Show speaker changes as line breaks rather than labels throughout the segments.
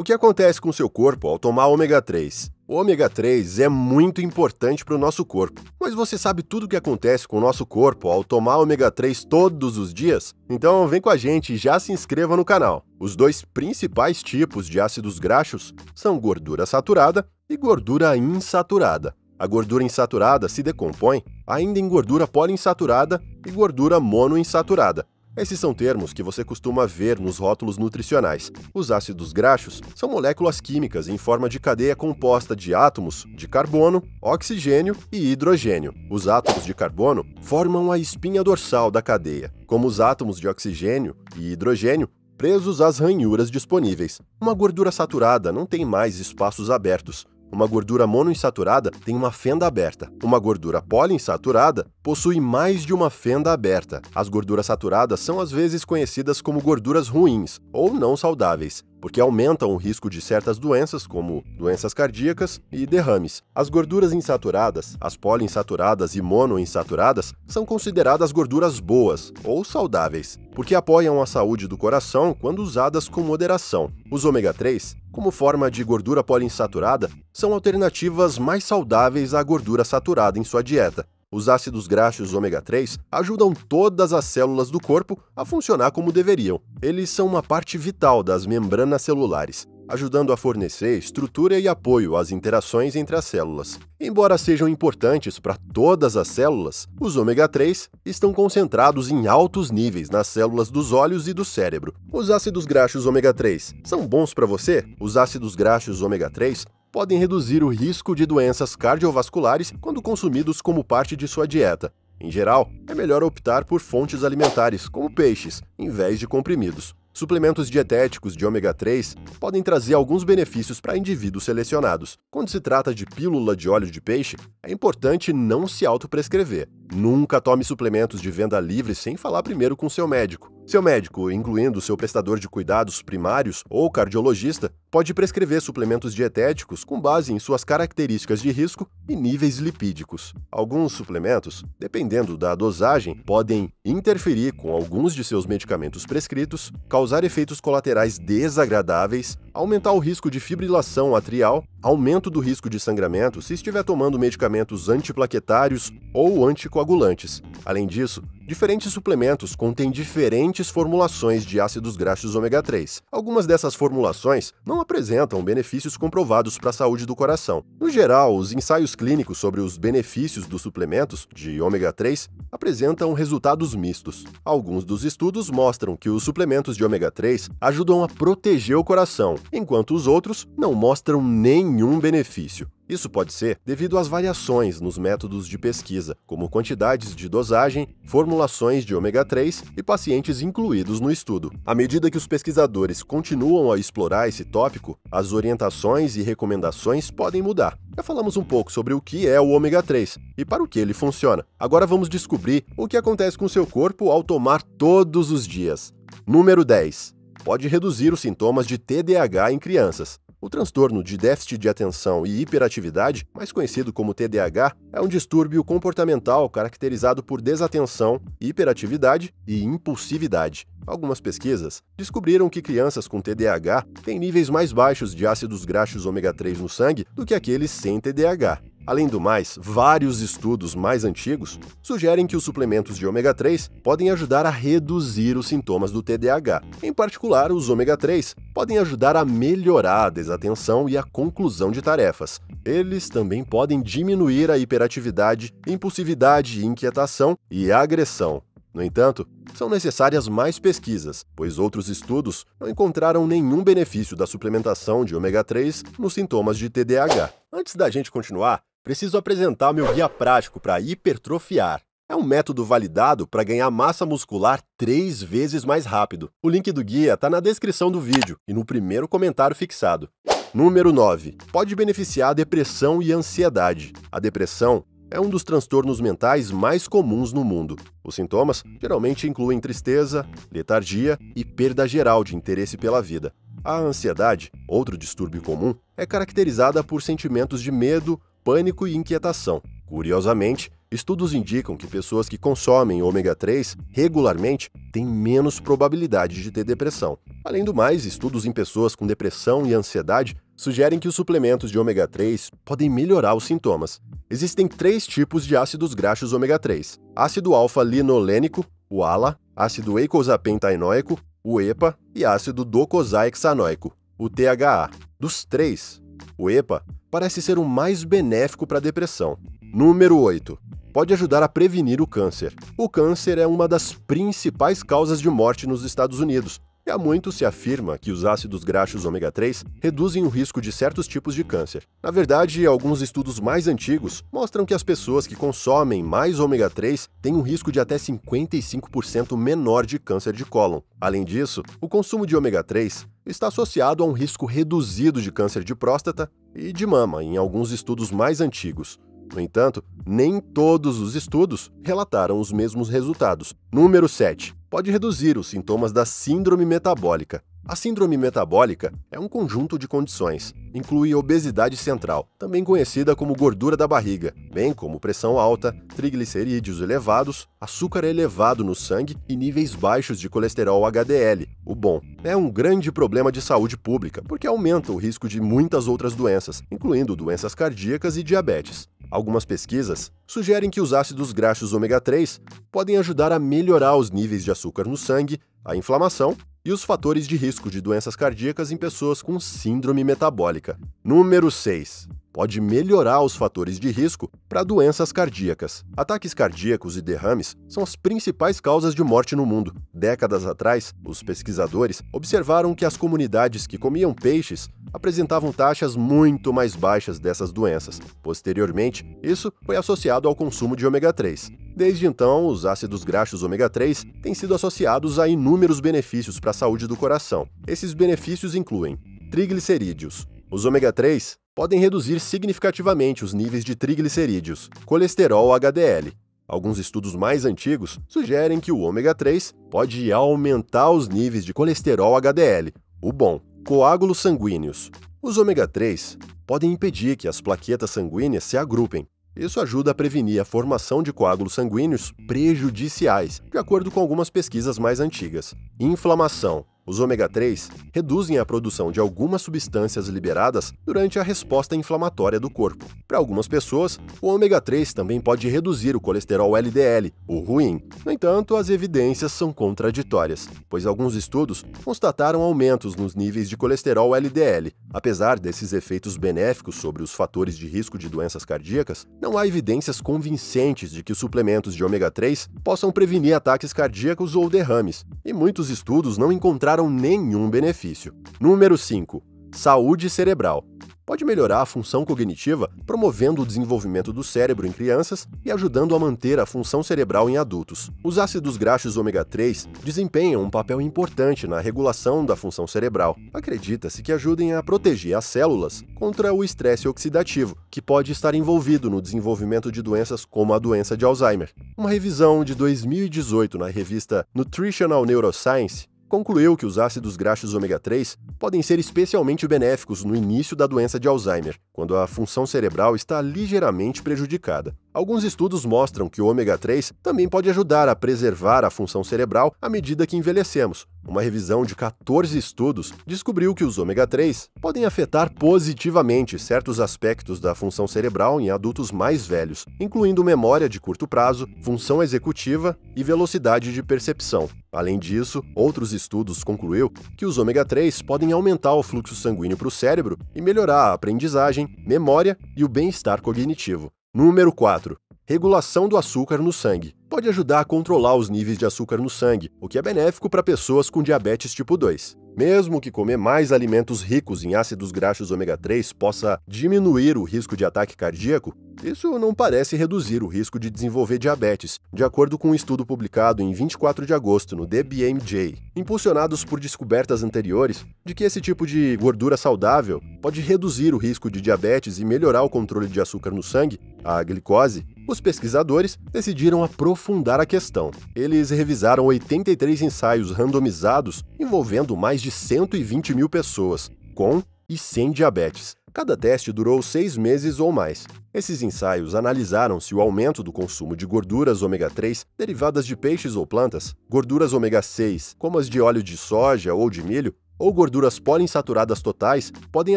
O que acontece com seu corpo ao tomar ômega 3? O ômega 3 é muito importante para o nosso corpo, mas você sabe tudo o que acontece com o nosso corpo ao tomar ômega 3 todos os dias? Então vem com a gente e já se inscreva no canal. Os dois principais tipos de ácidos graxos são gordura saturada e gordura insaturada. A gordura insaturada se decompõe ainda em gordura poliinsaturada e gordura monoinsaturada, esses são termos que você costuma ver nos rótulos nutricionais. Os ácidos graxos são moléculas químicas em forma de cadeia composta de átomos de carbono, oxigênio e hidrogênio. Os átomos de carbono formam a espinha dorsal da cadeia, como os átomos de oxigênio e hidrogênio presos às ranhuras disponíveis. Uma gordura saturada não tem mais espaços abertos. Uma gordura monoinsaturada tem uma fenda aberta. Uma gordura poliinsaturada possui mais de uma fenda aberta. As gorduras saturadas são às vezes conhecidas como gorduras ruins ou não saudáveis, porque aumentam o risco de certas doenças, como doenças cardíacas e derrames. As gorduras insaturadas, as poliinsaturadas e monoinsaturadas, são consideradas gorduras boas ou saudáveis, porque apoiam a saúde do coração quando usadas com moderação. Os ômega 3, como forma de gordura poliinsaturada, são alternativas mais saudáveis à gordura saturada em sua dieta, os ácidos graxos ômega 3 ajudam todas as células do corpo a funcionar como deveriam. Eles são uma parte vital das membranas celulares, ajudando a fornecer estrutura e apoio às interações entre as células. Embora sejam importantes para todas as células, os ômega 3 estão concentrados em altos níveis nas células dos olhos e do cérebro. Os ácidos graxos ômega 3 são bons para você? Os ácidos graxos ômega 3 podem reduzir o risco de doenças cardiovasculares quando consumidos como parte de sua dieta. Em geral, é melhor optar por fontes alimentares, como peixes, em vez de comprimidos. Suplementos dietéticos de ômega 3 podem trazer alguns benefícios para indivíduos selecionados. Quando se trata de pílula de óleo de peixe, é importante não se autoprescrever. Nunca tome suplementos de venda livre sem falar primeiro com seu médico. Seu médico, incluindo seu prestador de cuidados primários ou cardiologista, pode prescrever suplementos dietéticos com base em suas características de risco e níveis lipídicos. Alguns suplementos, dependendo da dosagem, podem interferir com alguns de seus medicamentos prescritos, causar efeitos colaterais desagradáveis, aumentar o risco de fibrilação atrial, aumento do risco de sangramento se estiver tomando medicamentos antiplaquetários ou anticoagulantes. Além disso, Diferentes suplementos contêm diferentes formulações de ácidos graxos ômega 3. Algumas dessas formulações não não apresentam benefícios comprovados para a saúde do coração. No geral, os ensaios clínicos sobre os benefícios dos suplementos de ômega 3 apresentam resultados mistos. Alguns dos estudos mostram que os suplementos de ômega 3 ajudam a proteger o coração, enquanto os outros não mostram nenhum benefício. Isso pode ser devido às variações nos métodos de pesquisa, como quantidades de dosagem, formulações de ômega 3 e pacientes incluídos no estudo. À medida que os pesquisadores continuam a explorar esse tópico, as orientações e recomendações podem mudar. Já falamos um pouco sobre o que é o ômega 3 e para o que ele funciona. Agora vamos descobrir o que acontece com seu corpo ao tomar todos os dias. Número 10. Pode reduzir os sintomas de TDAH em crianças. O transtorno de déficit de atenção e hiperatividade, mais conhecido como TDAH, é um distúrbio comportamental caracterizado por desatenção, hiperatividade e impulsividade. Algumas pesquisas descobriram que crianças com TDAH têm níveis mais baixos de ácidos graxos ômega 3 no sangue do que aqueles sem TDAH. Além do mais, vários estudos mais antigos sugerem que os suplementos de ômega 3 podem ajudar a reduzir os sintomas do TDAH. Em particular, os ômega 3 podem ajudar a melhorar a desatenção e a conclusão de tarefas. Eles também podem diminuir a hiperatividade, impulsividade, inquietação e agressão. No entanto, são necessárias mais pesquisas, pois outros estudos não encontraram nenhum benefício da suplementação de ômega 3 nos sintomas de TDAH. Antes da gente continuar, preciso apresentar meu guia prático para hipertrofiar. É um método validado para ganhar massa muscular três vezes mais rápido. O link do guia está na descrição do vídeo e no primeiro comentário fixado. Número 9. Pode beneficiar a depressão e ansiedade. A depressão é um dos transtornos mentais mais comuns no mundo. Os sintomas geralmente incluem tristeza, letargia e perda geral de interesse pela vida. A ansiedade, outro distúrbio comum, é caracterizada por sentimentos de medo, pânico e inquietação. Curiosamente, estudos indicam que pessoas que consomem ômega 3 regularmente têm menos probabilidade de ter depressão. Além do mais, estudos em pessoas com depressão e ansiedade sugerem que os suplementos de ômega 3 podem melhorar os sintomas. Existem três tipos de ácidos graxos ômega 3: ácido alfa-linolênico, o ALA, ácido eicosapentaenoico, o EPA, e ácido docosahexaenoico, o THA. Dos três, o EPA parece ser o mais benéfico para a depressão. Número 8. Pode ajudar a prevenir o câncer. O câncer é uma das principais causas de morte nos Estados Unidos, e há muito se afirma que os ácidos graxos ômega 3 reduzem o risco de certos tipos de câncer. Na verdade, alguns estudos mais antigos mostram que as pessoas que consomem mais ômega 3 têm um risco de até 55% menor de câncer de cólon. Além disso, o consumo de ômega 3 está associado a um risco reduzido de câncer de próstata e de mama em alguns estudos mais antigos, no entanto, nem todos os estudos relataram os mesmos resultados. Número 7. Pode reduzir os sintomas da síndrome metabólica. A síndrome metabólica é um conjunto de condições. Inclui obesidade central, também conhecida como gordura da barriga, bem como pressão alta, triglicerídeos elevados, açúcar elevado no sangue e níveis baixos de colesterol HDL, o bom. É um grande problema de saúde pública, porque aumenta o risco de muitas outras doenças, incluindo doenças cardíacas e diabetes. Algumas pesquisas sugerem que os ácidos graxos ômega 3 podem ajudar a melhorar os níveis de açúcar no sangue, a inflamação e os fatores de risco de doenças cardíacas em pessoas com síndrome metabólica. Número 6. Pode melhorar os fatores de risco para doenças cardíacas. Ataques cardíacos e derrames são as principais causas de morte no mundo. Décadas atrás, os pesquisadores observaram que as comunidades que comiam peixes apresentavam taxas muito mais baixas dessas doenças. Posteriormente, isso foi associado ao consumo de ômega 3. Desde então, os ácidos graxos ômega 3 têm sido associados a inúmeros benefícios para a saúde do coração. Esses benefícios incluem triglicerídeos. Os ômega 3 podem reduzir significativamente os níveis de triglicerídeos, colesterol HDL. Alguns estudos mais antigos sugerem que o ômega 3 pode aumentar os níveis de colesterol HDL, o bom, coágulos sanguíneos. Os ômega 3 podem impedir que as plaquetas sanguíneas se agrupem, isso ajuda a prevenir a formação de coágulos sanguíneos prejudiciais, de acordo com algumas pesquisas mais antigas. Inflamação, os ômega 3 reduzem a produção de algumas substâncias liberadas durante a resposta inflamatória do corpo. Para algumas pessoas, o ômega 3 também pode reduzir o colesterol LDL, o ruim. No entanto, as evidências são contraditórias, pois alguns estudos constataram aumentos nos níveis de colesterol LDL. Apesar desses efeitos benéficos sobre os fatores de risco de doenças cardíacas, não há evidências convincentes de que os suplementos de ômega 3 possam prevenir ataques cardíacos ou derrames, e muitos estudos não encontraram mostraram nenhum benefício. Número 5. Saúde cerebral. Pode melhorar a função cognitiva, promovendo o desenvolvimento do cérebro em crianças e ajudando a manter a função cerebral em adultos. Os ácidos graxos ômega 3 desempenham um papel importante na regulação da função cerebral. Acredita-se que ajudem a proteger as células contra o estresse oxidativo, que pode estar envolvido no desenvolvimento de doenças como a doença de Alzheimer. Uma revisão de 2018 na revista Nutritional Neuroscience concluiu que os ácidos graxos ômega 3 podem ser especialmente benéficos no início da doença de Alzheimer, quando a função cerebral está ligeiramente prejudicada. Alguns estudos mostram que o ômega 3 também pode ajudar a preservar a função cerebral à medida que envelhecemos. Uma revisão de 14 estudos descobriu que os ômega 3 podem afetar positivamente certos aspectos da função cerebral em adultos mais velhos, incluindo memória de curto prazo, função executiva e velocidade de percepção. Além disso, outros estudos concluiu que os ômega 3 podem aumentar o fluxo sanguíneo para o cérebro e melhorar a aprendizagem, memória e o bem-estar cognitivo. Número 4. Regulação do açúcar no sangue. Pode ajudar a controlar os níveis de açúcar no sangue, o que é benéfico para pessoas com diabetes tipo 2. Mesmo que comer mais alimentos ricos em ácidos graxos ômega 3 possa diminuir o risco de ataque cardíaco, isso não parece reduzir o risco de desenvolver diabetes, de acordo com um estudo publicado em 24 de agosto no The BMJ. impulsionados por descobertas anteriores de que esse tipo de gordura saudável pode reduzir o risco de diabetes e melhorar o controle de açúcar no sangue, a glicose, os pesquisadores decidiram aprofundar a questão. Eles revisaram 83 ensaios randomizados envolvendo mais de 120 mil pessoas, com e sem diabetes. Cada teste durou seis meses ou mais. Esses ensaios analisaram se o aumento do consumo de gorduras ômega 3 derivadas de peixes ou plantas, gorduras ômega 6, como as de óleo de soja ou de milho, ou gorduras poliinsaturadas totais podem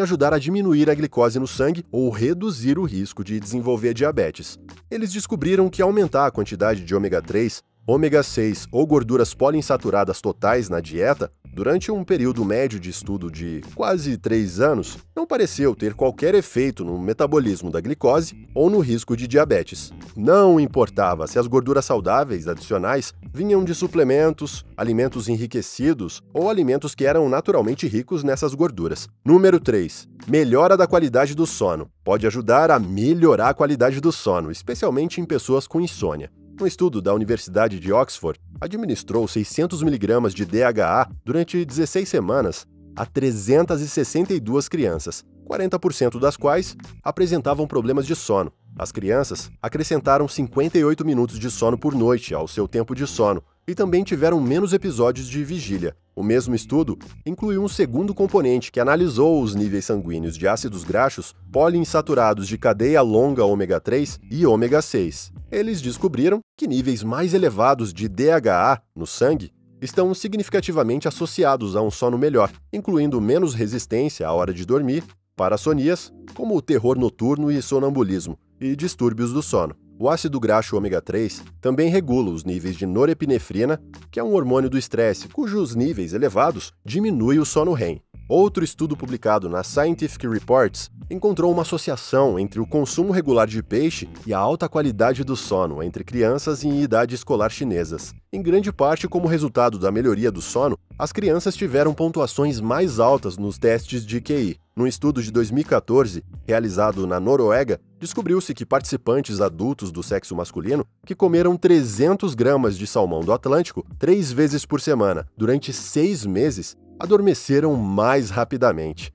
ajudar a diminuir a glicose no sangue ou reduzir o risco de desenvolver diabetes. Eles descobriram que aumentar a quantidade de ômega 3 Ômega 6 ou gorduras poliinsaturadas totais na dieta, durante um período médio de estudo de quase 3 anos, não pareceu ter qualquer efeito no metabolismo da glicose ou no risco de diabetes. Não importava se as gorduras saudáveis adicionais vinham de suplementos, alimentos enriquecidos ou alimentos que eram naturalmente ricos nessas gorduras. Número 3. Melhora da qualidade do sono. Pode ajudar a melhorar a qualidade do sono, especialmente em pessoas com insônia. Um estudo da Universidade de Oxford administrou 600 miligramas de DHA durante 16 semanas a 362 crianças, 40% das quais apresentavam problemas de sono. As crianças acrescentaram 58 minutos de sono por noite ao seu tempo de sono e também tiveram menos episódios de vigília. O mesmo estudo incluiu um segundo componente que analisou os níveis sanguíneos de ácidos graxos poliinsaturados de cadeia longa ômega 3 e ômega 6 eles descobriram que níveis mais elevados de DHA no sangue estão significativamente associados a um sono melhor, incluindo menos resistência à hora de dormir, parassonias, como o terror noturno e sonambulismo, e distúrbios do sono. O ácido graxo ômega 3 também regula os níveis de norepinefrina, que é um hormônio do estresse, cujos níveis elevados diminuem o sono REM. Outro estudo publicado na Scientific Reports encontrou uma associação entre o consumo regular de peixe e a alta qualidade do sono entre crianças em idade escolar chinesas. Em grande parte, como resultado da melhoria do sono, as crianças tiveram pontuações mais altas nos testes de QI. Num estudo de 2014, realizado na Noruega, descobriu-se que participantes adultos do sexo masculino que comeram 300 gramas de salmão do Atlântico três vezes por semana durante seis meses adormeceram mais rapidamente.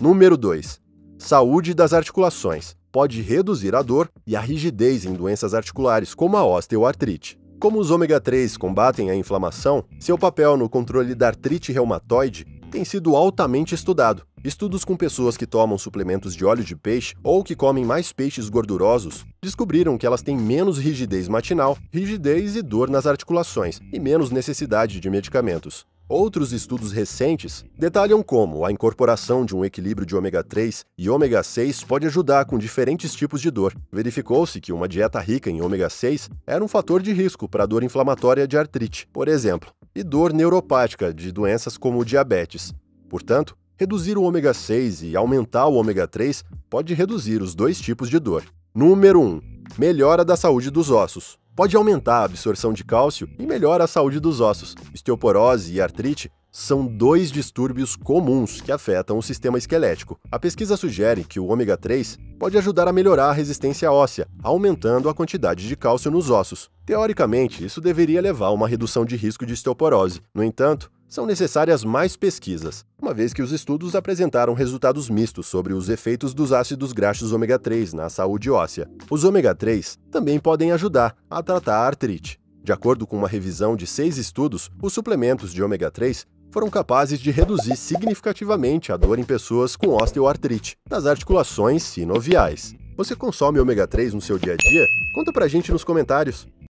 Número 2. Saúde das articulações. Pode reduzir a dor e a rigidez em doenças articulares, como a osteoartrite. Como os ômega 3 combatem a inflamação, seu papel no controle da artrite reumatoide tem sido altamente estudado. Estudos com pessoas que tomam suplementos de óleo de peixe ou que comem mais peixes gordurosos descobriram que elas têm menos rigidez matinal, rigidez e dor nas articulações e menos necessidade de medicamentos. Outros estudos recentes detalham como a incorporação de um equilíbrio de ômega 3 e ômega 6 pode ajudar com diferentes tipos de dor. Verificou-se que uma dieta rica em ômega 6 era um fator de risco para dor inflamatória de artrite, por exemplo, e dor neuropática de doenças como diabetes. Portanto, reduzir o ômega 6 e aumentar o ômega 3 pode reduzir os dois tipos de dor. Número 1. Melhora da saúde dos ossos pode aumentar a absorção de cálcio e melhora a saúde dos ossos. Osteoporose e artrite são dois distúrbios comuns que afetam o sistema esquelético. A pesquisa sugere que o ômega 3 pode ajudar a melhorar a resistência óssea, aumentando a quantidade de cálcio nos ossos. Teoricamente, isso deveria levar a uma redução de risco de osteoporose. No entanto, são necessárias mais pesquisas, uma vez que os estudos apresentaram resultados mistos sobre os efeitos dos ácidos graxos ômega 3 na saúde óssea. Os ômega 3 também podem ajudar a tratar a artrite. De acordo com uma revisão de seis estudos, os suplementos de ômega 3 foram capazes de reduzir significativamente a dor em pessoas com osteoartrite nas articulações sinoviais. Você consome ômega 3 no seu dia a dia? Conta pra gente nos comentários.